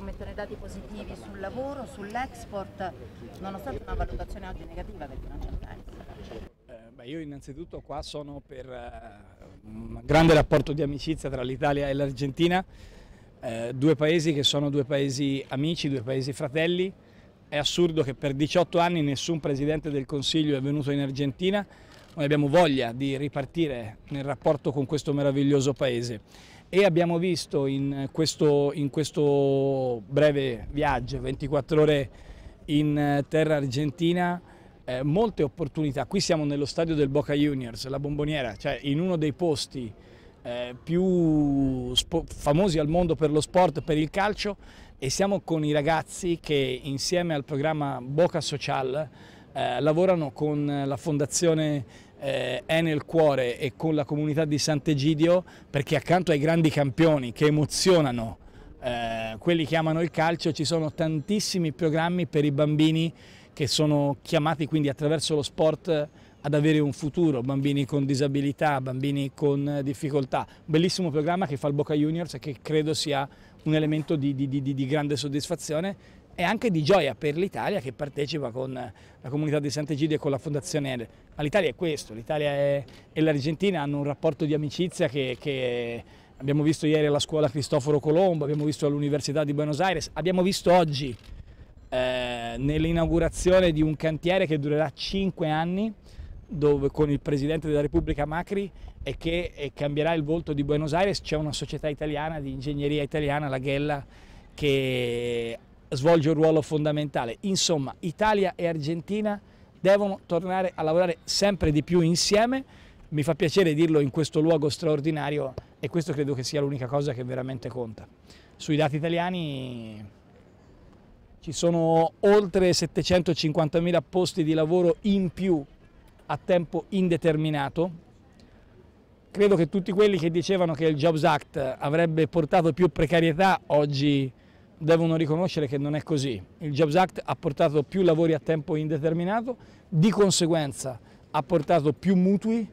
con mettere dati positivi sul lavoro, sull'export, nonostante una valutazione oggi negativa del Financial Times? Eh, io innanzitutto qua sono per eh, un grande rapporto di amicizia tra l'Italia e l'Argentina, eh, due paesi che sono due paesi amici, due paesi fratelli, è assurdo che per 18 anni nessun Presidente del Consiglio è venuto in Argentina, noi abbiamo voglia di ripartire nel rapporto con questo meraviglioso paese e abbiamo visto in eh, questo, in questo breve viaggio, 24 ore in eh, terra argentina, eh, molte opportunità. Qui siamo nello stadio del Boca Juniors, la bomboniera, cioè in uno dei posti eh, più famosi al mondo per lo sport, per il calcio e siamo con i ragazzi che insieme al programma Boca Social eh, lavorano con la fondazione eh, è nel cuore e con la comunità di Sant'Egidio perché accanto ai grandi campioni che emozionano eh, quelli che amano il calcio ci sono tantissimi programmi per i bambini che sono chiamati quindi attraverso lo sport ad avere un futuro, bambini con disabilità, bambini con eh, difficoltà. Bellissimo programma che fa il Boca Juniors e che credo sia un elemento di, di, di, di grande soddisfazione e anche di gioia per l'Italia che partecipa con la comunità di Sant'Egidio e con la Fondazione Ede. Ma l'Italia è questo, l'Italia e l'Argentina hanno un rapporto di amicizia che, che abbiamo visto ieri alla scuola Cristoforo Colombo, abbiamo visto all'Università di Buenos Aires, abbiamo visto oggi eh, nell'inaugurazione di un cantiere che durerà 5 anni dove, con il Presidente della Repubblica Macri e che e cambierà il volto di Buenos Aires, c'è una società italiana di ingegneria italiana, la Ghella, che svolge un ruolo fondamentale. Insomma, Italia e Argentina devono tornare a lavorare sempre di più insieme. Mi fa piacere dirlo in questo luogo straordinario e questo credo che sia l'unica cosa che veramente conta. Sui dati italiani ci sono oltre 750.000 posti di lavoro in più a tempo indeterminato. Credo che tutti quelli che dicevano che il Jobs Act avrebbe portato più precarietà oggi devono riconoscere che non è così. Il Jobs Act ha portato più lavori a tempo indeterminato, di conseguenza ha portato più mutui,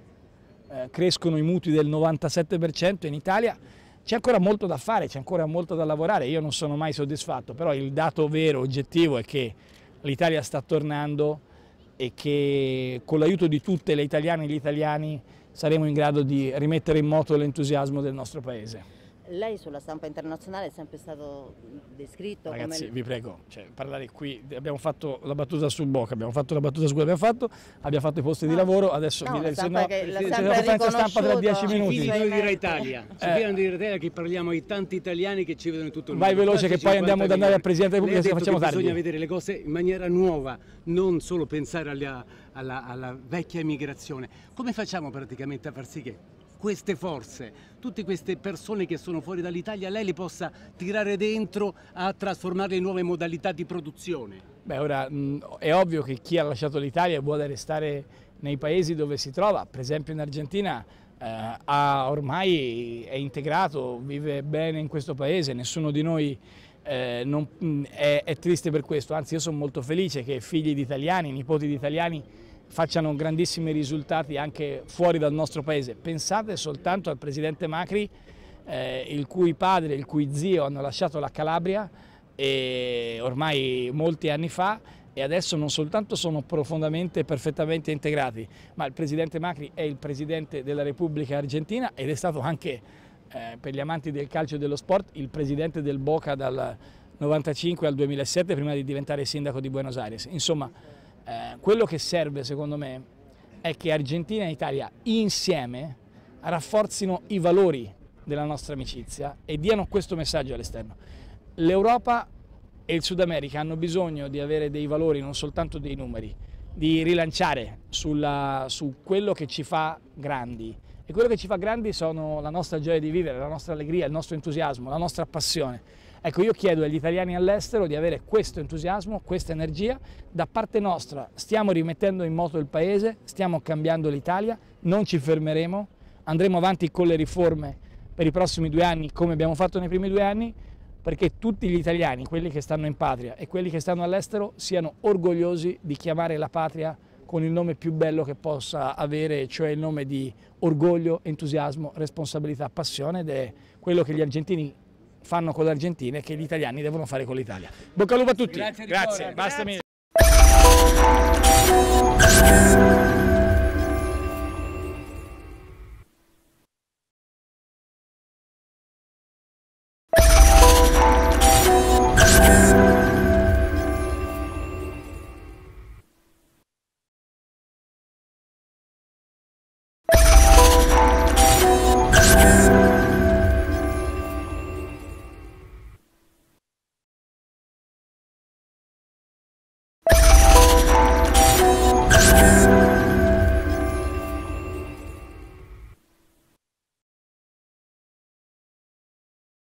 eh, crescono i mutui del 97% in Italia, c'è ancora molto da fare, c'è ancora molto da lavorare, io non sono mai soddisfatto, però il dato vero, oggettivo è che l'Italia sta tornando e che con l'aiuto di tutte le italiane e gli italiani saremo in grado di rimettere in moto l'entusiasmo del nostro Paese. Lei sulla stampa internazionale è sempre stato descritto Ragazzi, come... vi prego, cioè, parlare qui, abbiamo fatto la battuta sul Bocca, abbiamo fatto la battuta su quello che abbiamo fatto, abbiamo fatto i posti no. di lavoro, adesso no, mi dai, se no, che, la c'è la conferenza stampa tra dieci minuti. Ci fidono dire Italia, ci eh. fidono dire Italia che parliamo ai tanti italiani che ci vedono in tutto il mondo. Vai veloce che poi andiamo ad andare al Presidente della Repubblica se facciamo tardi. Bisogna vedere le cose in maniera nuova, non solo pensare alla, alla, alla vecchia immigrazione. Come facciamo praticamente a far sì che queste forze, tutte queste persone che sono fuori dall'Italia, lei li possa tirare dentro a trasformarle in nuove modalità di produzione? Beh, ora è ovvio che chi ha lasciato l'Italia vuole restare nei paesi dove si trova, per esempio in Argentina eh, ha, ormai è integrato, vive bene in questo paese, nessuno di noi eh, non, mh, è, è triste per questo, anzi io sono molto felice che figli di italiani, nipoti di italiani facciano grandissimi risultati anche fuori dal nostro paese. Pensate soltanto al presidente Macri, eh, il cui padre, il cui zio hanno lasciato la Calabria ormai molti anni fa e adesso non soltanto sono profondamente e perfettamente integrati, ma il presidente Macri è il presidente della Repubblica Argentina ed è stato anche, eh, per gli amanti del calcio e dello sport, il presidente del Boca dal 1995 al 2007 prima di diventare sindaco di Buenos Aires. Insomma, eh, quello che serve secondo me è che Argentina e Italia insieme rafforzino i valori della nostra amicizia e diano questo messaggio all'esterno. L'Europa e il Sud America hanno bisogno di avere dei valori, non soltanto dei numeri, di rilanciare sulla, su quello che ci fa grandi. E quello che ci fa grandi sono la nostra gioia di vivere, la nostra allegria, il nostro entusiasmo, la nostra passione. Ecco, io chiedo agli italiani all'estero di avere questo entusiasmo, questa energia. Da parte nostra stiamo rimettendo in moto il Paese, stiamo cambiando l'Italia, non ci fermeremo, andremo avanti con le riforme per i prossimi due anni come abbiamo fatto nei primi due anni, perché tutti gli italiani, quelli che stanno in patria e quelli che stanno all'estero, siano orgogliosi di chiamare la patria con il nome più bello che possa avere, cioè il nome di orgoglio, entusiasmo, responsabilità, passione ed è quello che gli argentini fanno con l'Argentina e che gli italiani devono fare con l'Italia. Bocca al lupo a tutti. Grazie, Grazie. Cuore, basta grazie. mille.